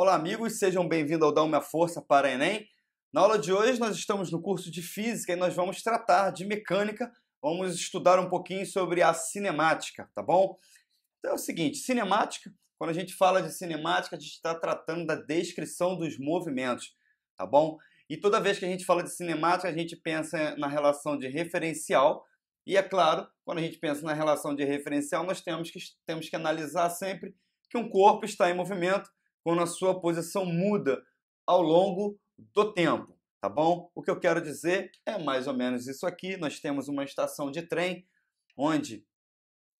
Olá, amigos, sejam bem-vindos ao Dá Uma Força para Enem. Na aula de hoje, nós estamos no curso de Física e nós vamos tratar de mecânica, vamos estudar um pouquinho sobre a cinemática, tá bom? Então é o seguinte: cinemática, quando a gente fala de cinemática, a gente está tratando da descrição dos movimentos, tá bom? E toda vez que a gente fala de cinemática, a gente pensa na relação de referencial. E é claro, quando a gente pensa na relação de referencial, nós temos que, temos que analisar sempre que um corpo está em movimento quando a sua posição muda ao longo do tempo, tá bom? O que eu quero dizer é mais ou menos isso aqui. Nós temos uma estação de trem onde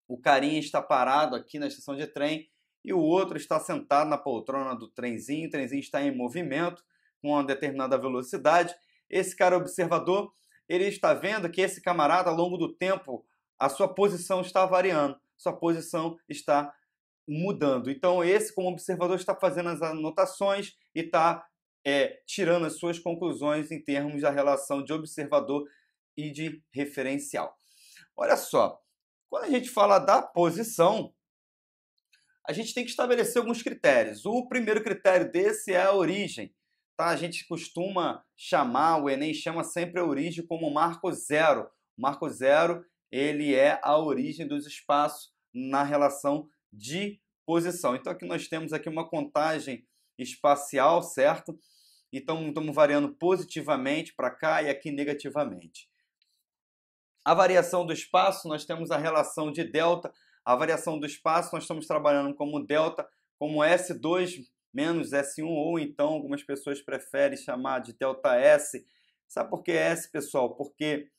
o carinha está parado aqui na estação de trem e o outro está sentado na poltrona do trenzinho, o trenzinho está em movimento com uma determinada velocidade. Esse cara observador, ele está vendo que esse camarada ao longo do tempo a sua posição está variando, sua posição está mudando. Então, esse, como observador, está fazendo as anotações e está é, tirando as suas conclusões em termos da relação de observador e de referencial. Olha só, quando a gente fala da posição, a gente tem que estabelecer alguns critérios. O primeiro critério desse é a origem. Tá? A gente costuma chamar, o Enem chama sempre a origem como marco zero. O marco zero ele é a origem dos espaços na relação de posição. Então aqui nós temos aqui uma contagem espacial, certo? Então estamos variando positivamente para cá e aqui negativamente. A variação do espaço, nós temos a relação de delta. A variação do espaço, nós estamos trabalhando como delta, como S2 menos S1, ou então algumas pessoas preferem chamar de delta S. Sabe por que S, pessoal? Porque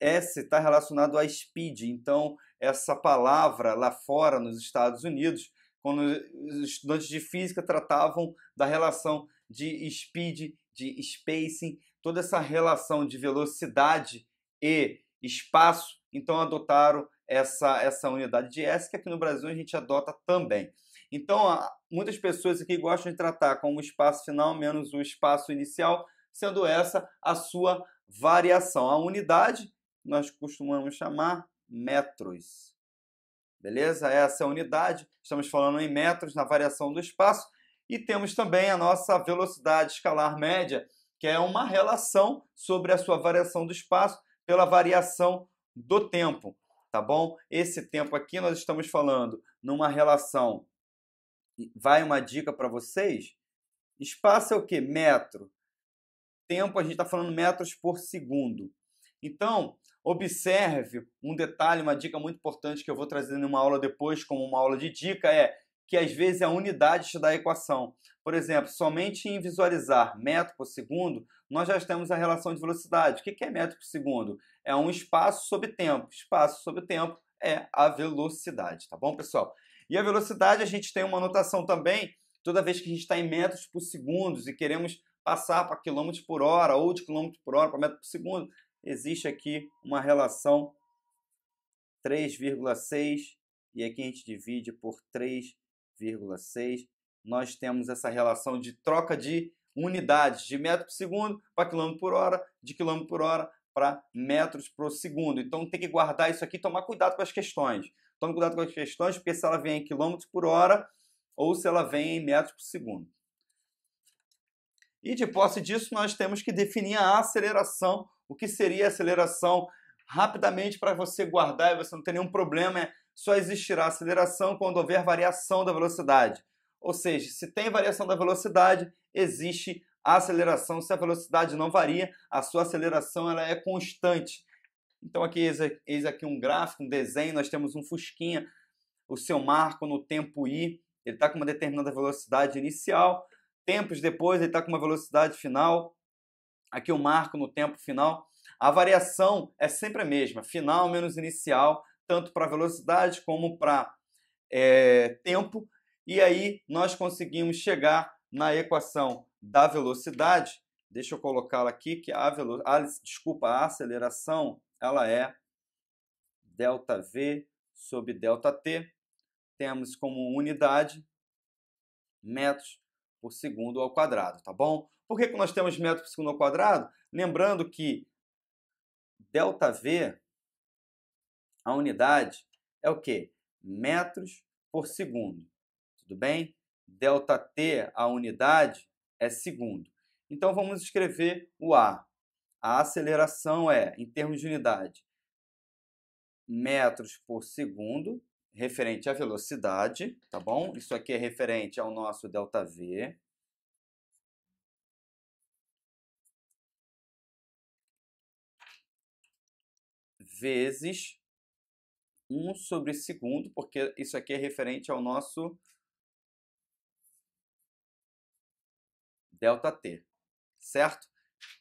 S está relacionado a speed. Então, essa palavra lá fora, nos Estados Unidos, quando os estudantes de física tratavam da relação de speed, de spacing, toda essa relação de velocidade e espaço, então adotaram essa, essa unidade de S, que aqui no Brasil a gente adota também. Então, muitas pessoas aqui gostam de tratar como espaço final menos o espaço inicial, sendo essa a sua variação. A unidade nós costumamos chamar metros. Beleza? Essa é a unidade. Estamos falando em metros na variação do espaço. E temos também a nossa velocidade escalar média, que é uma relação sobre a sua variação do espaço pela variação do tempo. Tá bom? Esse tempo aqui nós estamos falando numa relação. Vai uma dica para vocês. Espaço é o que? Metro. Tempo, a gente está falando metros por segundo. Então, Observe um detalhe, uma dica muito importante que eu vou trazer em uma aula depois, como uma aula de dica, é que às vezes a unidade te dá a equação. Por exemplo, somente em visualizar metro por segundo, nós já temos a relação de velocidade. O que é metro por segundo? É um espaço sobre tempo. Espaço sobre tempo é a velocidade, tá bom, pessoal? E a velocidade a gente tem uma notação também, toda vez que a gente está em metros por segundo e queremos passar para quilômetros por hora ou de quilômetro por hora para metro por segundo, existe aqui uma relação 3,6 e aqui a gente divide por 3,6. Nós temos essa relação de troca de unidades de metro por segundo para quilômetro por hora, de quilômetro por hora para metros por segundo. Então tem que guardar isso aqui e tomar cuidado com as questões. Tome cuidado com as questões, porque se ela vem em quilômetros por hora ou se ela vem em metros por segundo. E de posse disso, nós temos que definir a aceleração o que seria a aceleração rapidamente para você guardar e você não ter nenhum problema. É, só existirá aceleração quando houver variação da velocidade. Ou seja, se tem variação da velocidade, existe aceleração. Se a velocidade não varia, a sua aceleração ela é constante. Então aqui eis aqui um gráfico, um desenho, nós temos um fusquinha, o seu marco no tempo i, ele está com uma determinada velocidade inicial, tempos depois ele está com uma velocidade final, aqui eu marco no tempo final, a variação é sempre a mesma, final menos inicial, tanto para velocidade como para é, tempo, e aí nós conseguimos chegar na equação da velocidade, deixa eu colocá-la aqui, que a, velo a, desculpa, a aceleração ela é delta V sobre delta T, temos como unidade metros por segundo ao quadrado, tá bom? Por que, nós temos metro por segundo ao quadrado? Lembrando que ΔV, a unidade, é o quê? Metros por segundo, tudo bem? ΔT, a unidade, é segundo. Então, vamos escrever o A. A aceleração é, em termos de unidade, metros por segundo referente à velocidade, tá bom? Isso aqui é referente ao nosso ΔV. Vezes 1 sobre segundo, porque isso aqui é referente ao nosso ΔT, certo?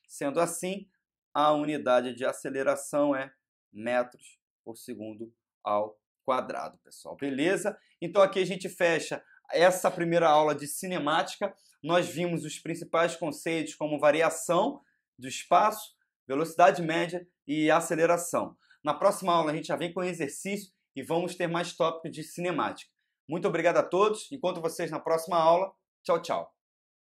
Sendo assim, a unidade de aceleração é metros por segundo ao quadrado, pessoal. Beleza? Então aqui a gente fecha essa primeira aula de cinemática. Nós vimos os principais conceitos como variação do espaço, velocidade média e aceleração. Na próxima aula a gente já vem com exercício e vamos ter mais tópicos de cinemática. Muito obrigado a todos. Encontro vocês na próxima aula. Tchau, tchau.